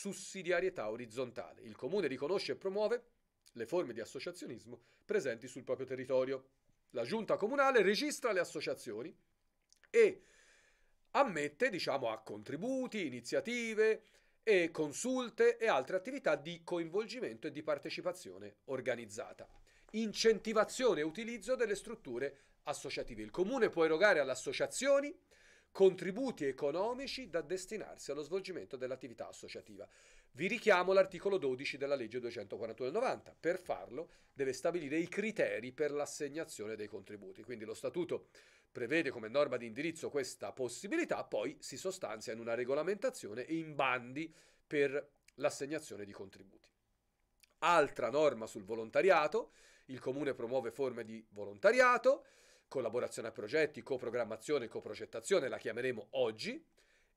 sussidiarietà orizzontale. Il comune riconosce e promuove le forme di associazionismo presenti sul proprio territorio. La giunta comunale registra le associazioni e ammette, diciamo, a contributi, iniziative e consulte e altre attività di coinvolgimento e di partecipazione organizzata. Incentivazione e utilizzo delle strutture associative. Il comune può erogare alle associazioni contributi economici da destinarsi allo svolgimento dell'attività associativa. Vi richiamo l'articolo 12 della legge 241 del 90. Per farlo deve stabilire i criteri per l'assegnazione dei contributi. Quindi lo statuto prevede come norma di indirizzo questa possibilità, poi si sostanzia in una regolamentazione e in bandi per l'assegnazione di contributi. Altra norma sul volontariato, il comune promuove forme di volontariato, collaborazione a progetti, coprogrammazione, coprogettazione, la chiameremo oggi,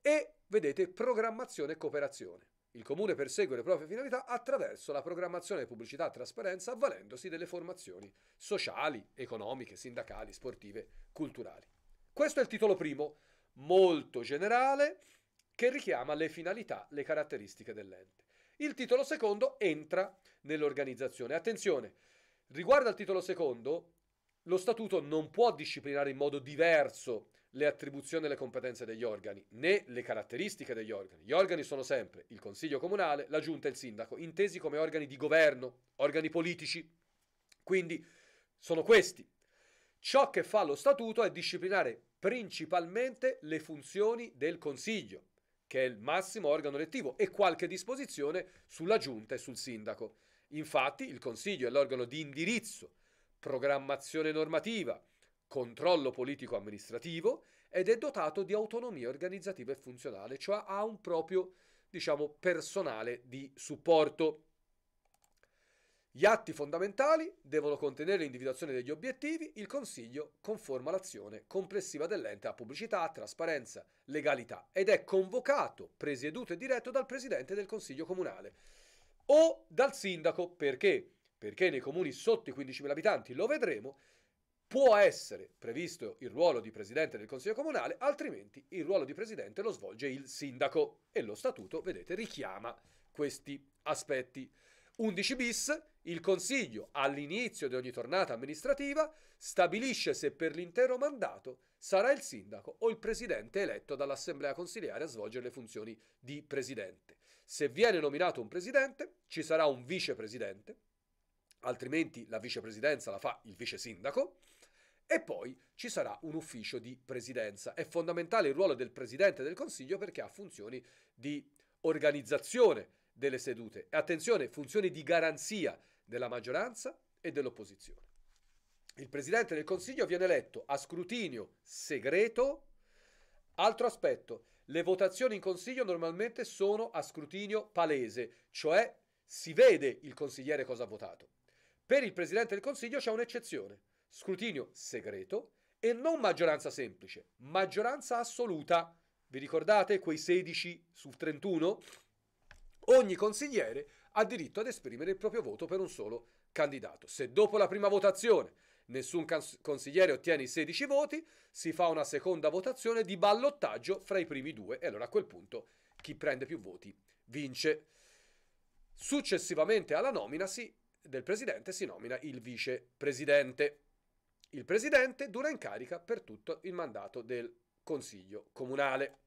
e vedete programmazione e cooperazione. Il Comune persegue le proprie finalità attraverso la programmazione pubblicità e trasparenza avvalendosi delle formazioni sociali, economiche, sindacali, sportive, culturali. Questo è il titolo primo, molto generale, che richiama le finalità, le caratteristiche dell'ente. Il titolo secondo entra nell'organizzazione. Attenzione, riguardo al titolo secondo, lo statuto non può disciplinare in modo diverso le attribuzioni e le competenze degli organi, né le caratteristiche degli organi. Gli organi sono sempre il Consiglio Comunale, la Giunta e il Sindaco, intesi come organi di governo, organi politici. Quindi sono questi. Ciò che fa lo statuto è disciplinare principalmente le funzioni del Consiglio, che è il massimo organo elettivo, e qualche disposizione sulla Giunta e sul Sindaco. Infatti il Consiglio è l'organo di indirizzo programmazione normativa, controllo politico-amministrativo ed è dotato di autonomia organizzativa e funzionale, cioè ha un proprio, diciamo, personale di supporto. Gli atti fondamentali devono contenere l'individuazione degli obiettivi, il Consiglio conforma l'azione complessiva dell'ente a pubblicità, trasparenza, legalità ed è convocato, presieduto e diretto dal Presidente del Consiglio Comunale o dal Sindaco perché perché nei comuni sotto i 15.000 abitanti lo vedremo, può essere previsto il ruolo di presidente del Consiglio Comunale, altrimenti il ruolo di presidente lo svolge il sindaco e lo statuto, vedete, richiama questi aspetti. 11 bis, il Consiglio all'inizio di ogni tornata amministrativa stabilisce se per l'intero mandato sarà il sindaco o il presidente eletto dall'assemblea consiliare a svolgere le funzioni di presidente. Se viene nominato un presidente, ci sarà un vicepresidente, altrimenti la vicepresidenza la fa il vice sindaco. E poi ci sarà un ufficio di presidenza. È fondamentale il ruolo del presidente del consiglio perché ha funzioni di organizzazione delle sedute e attenzione, funzioni di garanzia della maggioranza e dell'opposizione. Il presidente del consiglio viene eletto a scrutinio segreto. Altro aspetto, le votazioni in consiglio normalmente sono a scrutinio palese, cioè si vede il consigliere cosa ha votato. Per il Presidente del Consiglio c'è un'eccezione, scrutinio segreto e non maggioranza semplice, maggioranza assoluta. Vi ricordate quei 16 su 31? Ogni consigliere ha diritto ad esprimere il proprio voto per un solo candidato. Se dopo la prima votazione nessun consigliere ottiene i 16 voti, si fa una seconda votazione di ballottaggio fra i primi due e allora a quel punto chi prende più voti vince. Successivamente alla nomina si del presidente si nomina il vicepresidente. Il presidente dura in carica per tutto il mandato del Consiglio comunale.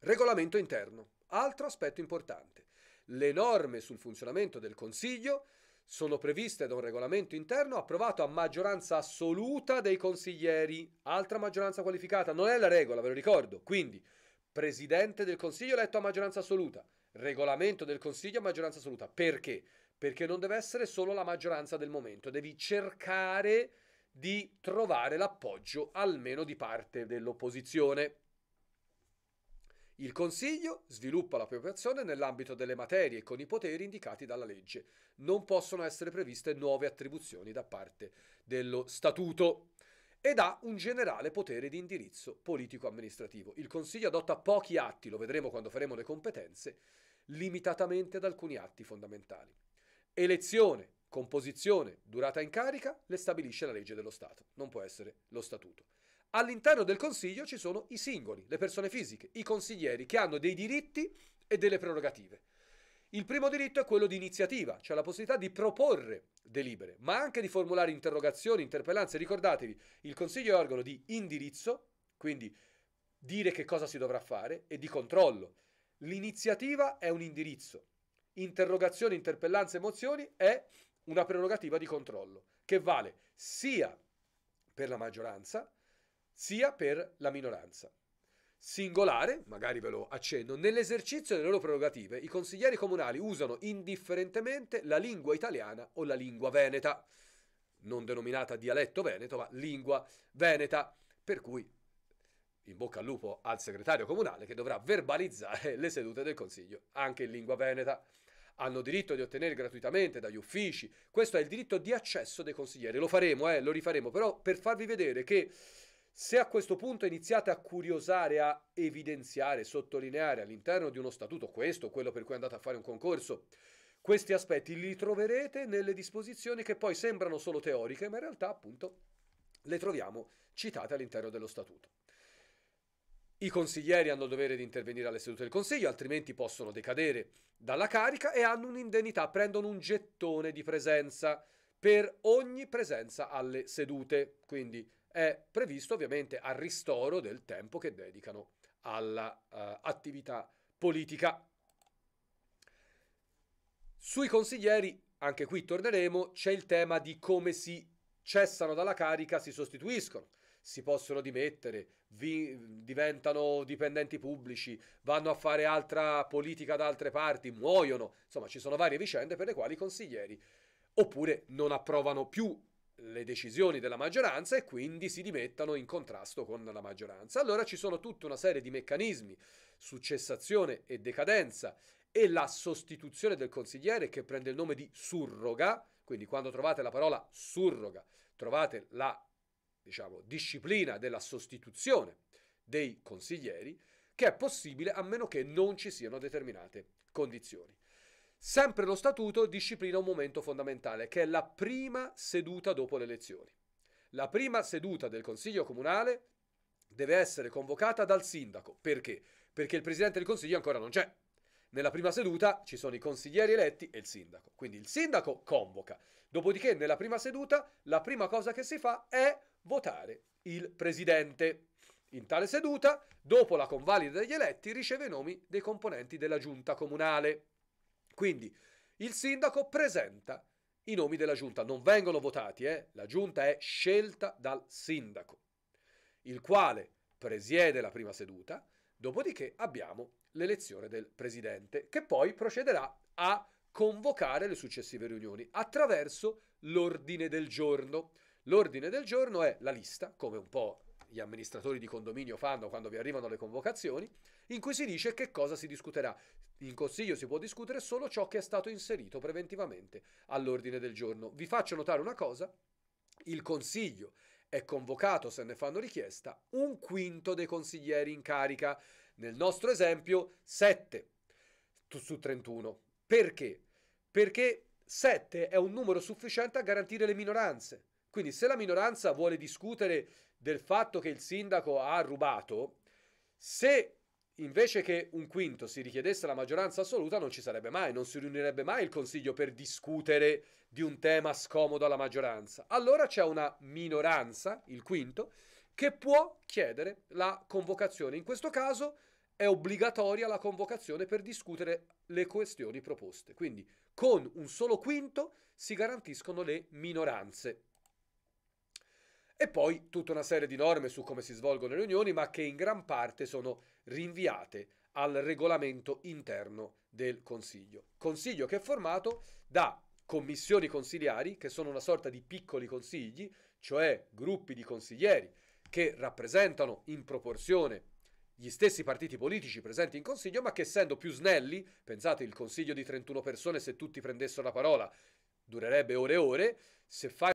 Regolamento interno. Altro aspetto importante. Le norme sul funzionamento del Consiglio sono previste da un regolamento interno approvato a maggioranza assoluta dei consiglieri, altra maggioranza qualificata, non è la regola, ve lo ricordo. Quindi, presidente del Consiglio eletto a maggioranza assoluta, regolamento del Consiglio a maggioranza assoluta. Perché? perché non deve essere solo la maggioranza del momento, devi cercare di trovare l'appoggio almeno di parte dell'opposizione. Il Consiglio sviluppa la propria azione nell'ambito delle materie con i poteri indicati dalla legge. Non possono essere previste nuove attribuzioni da parte dello Statuto ed ha un generale potere di indirizzo politico-amministrativo. Il Consiglio adotta pochi atti, lo vedremo quando faremo le competenze, limitatamente ad alcuni atti fondamentali. Elezione, composizione, durata in carica le stabilisce la legge dello Stato, non può essere lo statuto. All'interno del Consiglio ci sono i singoli, le persone fisiche, i consiglieri che hanno dei diritti e delle prerogative. Il primo diritto è quello di iniziativa, cioè la possibilità di proporre delibere, ma anche di formulare interrogazioni, interpellanze. Ricordatevi, il Consiglio è organo di indirizzo, quindi dire che cosa si dovrà fare, e di controllo. L'iniziativa è un indirizzo, interrogazioni, interpellanze e mozioni è una prerogativa di controllo che vale sia per la maggioranza sia per la minoranza. Singolare, magari ve lo accenno, nell'esercizio delle loro prerogative i consiglieri comunali usano indifferentemente la lingua italiana o la lingua veneta, non denominata dialetto veneto, ma lingua veneta, per cui in bocca al lupo al segretario comunale che dovrà verbalizzare le sedute del Consiglio anche in lingua veneta. Hanno diritto di ottenere gratuitamente dagli uffici, questo è il diritto di accesso dei consiglieri, lo faremo, eh, lo rifaremo, però per farvi vedere che se a questo punto iniziate a curiosare, a evidenziare, sottolineare all'interno di uno statuto questo, quello per cui andate a fare un concorso, questi aspetti li troverete nelle disposizioni che poi sembrano solo teoriche, ma in realtà appunto le troviamo citate all'interno dello statuto. I consiglieri hanno il dovere di intervenire alle sedute del Consiglio, altrimenti possono decadere dalla carica e hanno un'indennità, prendono un gettone di presenza per ogni presenza alle sedute, quindi è previsto ovviamente al ristoro del tempo che dedicano all'attività eh, uh, politica. Sui consiglieri, anche qui torneremo, c'è il tema di come si cessano dalla carica, si sostituiscono si possono dimettere, vi, diventano dipendenti pubblici, vanno a fare altra politica da altre parti, muoiono, insomma ci sono varie vicende per le quali i consiglieri oppure non approvano più le decisioni della maggioranza e quindi si dimettono in contrasto con la maggioranza. Allora ci sono tutta una serie di meccanismi su cessazione e decadenza e la sostituzione del consigliere che prende il nome di surroga, quindi quando trovate la parola surroga trovate la diciamo, disciplina della sostituzione dei consiglieri che è possibile a meno che non ci siano determinate condizioni. Sempre lo statuto disciplina un momento fondamentale che è la prima seduta dopo le elezioni. La prima seduta del Consiglio Comunale deve essere convocata dal sindaco. Perché? Perché il Presidente del Consiglio ancora non c'è. Nella prima seduta ci sono i consiglieri eletti e il sindaco. Quindi il sindaco convoca. Dopodiché nella prima seduta la prima cosa che si fa è votare il presidente. In tale seduta, dopo la convalida degli eletti, riceve i nomi dei componenti della giunta comunale. Quindi il sindaco presenta i nomi della giunta, non vengono votati, eh? la giunta è scelta dal sindaco, il quale presiede la prima seduta, dopodiché abbiamo l'elezione del presidente, che poi procederà a convocare le successive riunioni attraverso l'ordine del giorno. L'ordine del giorno è la lista, come un po' gli amministratori di condominio fanno quando vi arrivano le convocazioni, in cui si dice che cosa si discuterà. In consiglio si può discutere solo ciò che è stato inserito preventivamente all'ordine del giorno. Vi faccio notare una cosa, il consiglio è convocato, se ne fanno richiesta, un quinto dei consiglieri in carica, nel nostro esempio 7 su 31. Perché? Perché 7 è un numero sufficiente a garantire le minoranze. Quindi se la minoranza vuole discutere del fatto che il sindaco ha rubato, se invece che un quinto si richiedesse la maggioranza assoluta, non ci sarebbe mai, non si riunirebbe mai il Consiglio per discutere di un tema scomodo alla maggioranza. Allora c'è una minoranza, il quinto, che può chiedere la convocazione. In questo caso è obbligatoria la convocazione per discutere le questioni proposte. Quindi con un solo quinto si garantiscono le minoranze. E poi tutta una serie di norme su come si svolgono le riunioni, ma che in gran parte sono rinviate al regolamento interno del Consiglio. Consiglio che è formato da commissioni consigliari, che sono una sorta di piccoli consigli, cioè gruppi di consiglieri che rappresentano in proporzione gli stessi partiti politici presenti in Consiglio, ma che essendo più snelli, pensate il Consiglio di 31 persone se tutti prendessero la parola, durerebbe ore e ore, se fai